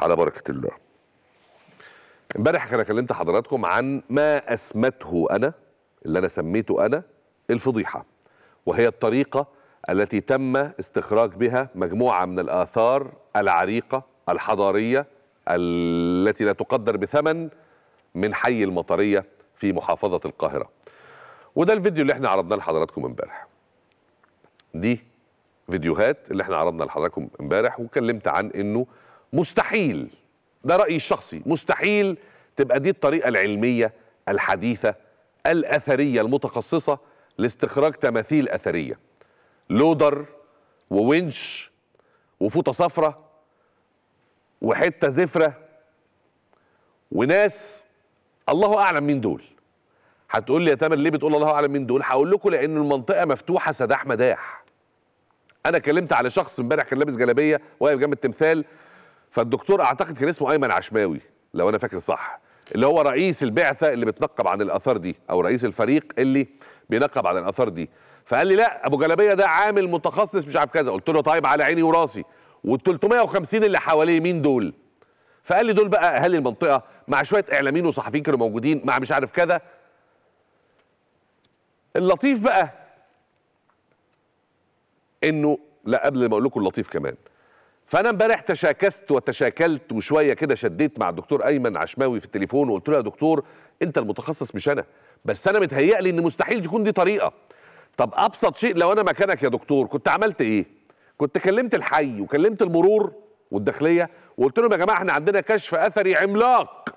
على بركه الله امبارح انا كلمت حضراتكم عن ما اسمته انا اللي انا سميته انا الفضيحه وهي الطريقه التي تم استخراج بها مجموعه من الاثار العريقه الحضاريه التي لا تقدر بثمن من حي المطريه في محافظه القاهره وده الفيديو اللي احنا عرضناه لحضراتكم امبارح دي فيديوهات اللي احنا عرضنا لحضراتكم امبارح واتكلمت عن انه مستحيل ده رأيي الشخصي مستحيل تبقى دي الطريقة العلمية الحديثة الأثرية المتخصصة لاستخراج تماثيل أثرية لودر وونش وفوطة صفرة وحتة زفرة وناس الله أعلم مين دول هتقول لي يا تامر ليه بتقول الله أعلم مين دول هقول لكم لأن المنطقة مفتوحة سداح مداح أنا كلمت على شخص امبارح كان لابس جلابية واقف جنب التمثال فالدكتور اعتقد كان اسمه ايمن عشماوي لو انا فاكر صح اللي هو رئيس البعثه اللي بتنقب عن الاثار دي او رئيس الفريق اللي بينقب عن الاثار دي فقال لي لا ابو جلابيه ده عامل متخصص مش عارف كذا قلت له طيب على عيني وراسي وال 350 اللي حواليه مين دول فقال لي دول بقى اهالي المنطقه مع شويه اعلاميين وصحفيين كانوا موجودين مع مش عارف كذا اللطيف بقى انه لا قبل ما اقول لكم اللطيف كمان فانا امبارح تشاكست وتشاكلت وشويه كده شديت مع الدكتور ايمن عشماوي في التليفون وقلت له يا دكتور انت المتخصص مش انا بس انا متهيألي ان مستحيل تكون دي طريقه طب ابسط شيء لو انا مكانك يا دكتور كنت عملت ايه كنت كلمت الحي وكلمت المرور والداخليه وقلت لهم يا جماعه احنا عندنا كشف اثري عملاق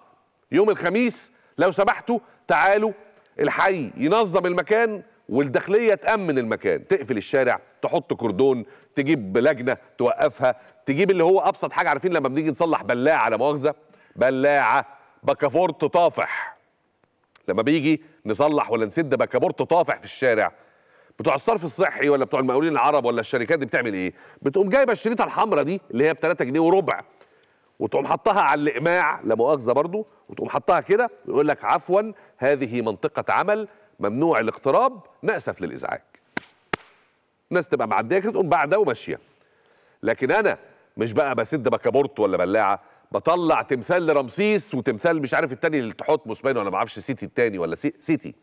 يوم الخميس لو سمحتوا تعالوا الحي ينظم المكان والداخليه تامن المكان تقفل الشارع تحط كردون تجيب لجنه توقفها تجيب اللي هو ابسط حاجه عارفين لما بنيجي نصلح بلاعه لا مؤاخذه بلاعه بكافورت طافح لما بيجي نصلح ولا نسد بكابورت طافح في الشارع بتوع الصرف الصحي ولا بتوع المقاولين العرب ولا الشركات دي بتعمل ايه بتقوم جايبه الشريطه الحمراء دي اللي هي ب 3 جنيه وربع وتقوم حطها على الاقماع لا مؤاخذه برضه وتقوم حطها كده ويقول لك عفوا هذه منطقه عمل ممنوع الاقتراب نأسف للإزعاج الناس تبقى معديه كده تقوم بعدها وماشيه لكن انا مش بقى بسد بكابورت ولا بلاعه بطلع تمثال لرمسيس وتمثال مش عارف التاني اللي تحط باين ولا ما اعرفش سيتي التاني ولا سي سيتي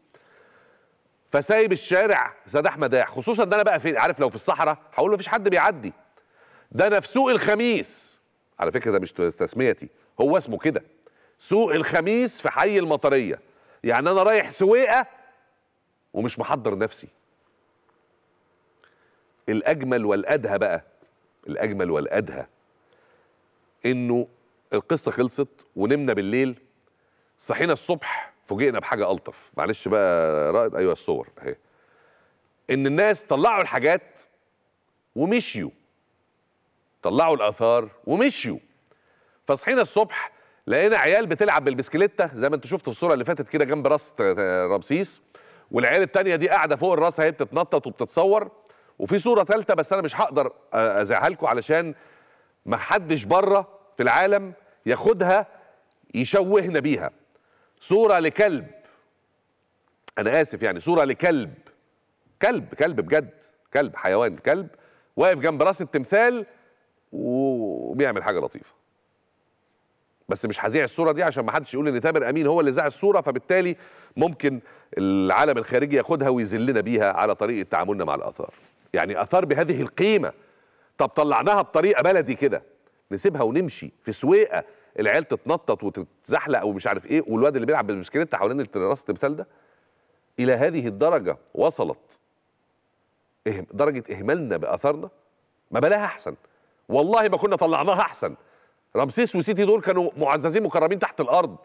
فسايب الشارع سداح مداح خصوصا ده انا بقى في عارف لو في الصحراء هقول مفيش حد بيعدي ده انا في سوق الخميس على فكره ده مش تسميتي هو اسمه كده سوق الخميس في حي المطريه يعني انا رايح سويقه ومش محضر نفسي الاجمل والادهى بقى الاجمل والادهى انه القصه خلصت ونمنا بالليل صحينا الصبح فوجئنا بحاجه الطف معلش بقى رائد ايوه الصور اهي ان الناس طلعوا الحاجات ومشيوا طلعوا الاثار ومشيوا فصحينا الصبح لقينا عيال بتلعب بالبسكليته زي ما انت شفتوا في الصوره اللي فاتت كده جنب راس رمسيس والعيال التانيه دي قاعده فوق الراس هي بتتنطط وبتتصور وفي صوره ثالثه بس انا مش هقدر أزعها لكم علشان ما حدش بره في العالم ياخدها يشوهنا بيها صوره لكلب انا اسف يعني صوره لكلب كلب كلب بجد كلب حيوان كلب واقف جنب راس التمثال وبيعمل حاجه لطيفه بس مش هذيع الصوره دي عشان ما حدش يقول ان تامر امين هو اللي ذاع الصوره فبالتالي ممكن العالم الخارجي ياخدها ويذلنا بيها على طريقه تعاملنا مع الاثار يعني اثار بهذه القيمه طب طلعناها بطريقه بلدي كده نسيبها ونمشي في سويقه العيال تتنطط وتتزحلق ومش عارف ايه والواد اللي بيلعب بالبسكليت حوالين التراس التمثال ده الى هذه الدرجه وصلت درجه اهمالنا باثارنا ما بلاها احسن والله ما كنا طلعناها احسن رمسيس وسيتي دول كانوا معززين مكرمين تحت الارض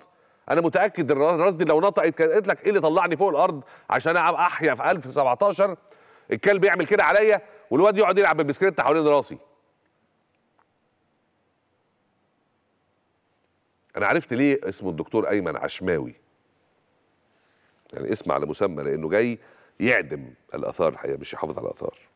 انا متاكد ان راس دي لو نطقت كانت قالت لك ايه اللي طلعني فوق الارض عشان العب احيا في 1017 الكلب يعمل كده عليا والواد يقعد يلعب بالبسكريت حوالين راسي انا عرفت ليه اسمه الدكتور ايمن عشماوي يعني اسم على مسمى لانه جاي يعدم الاثار الحقيقه مش يحافظ على الاثار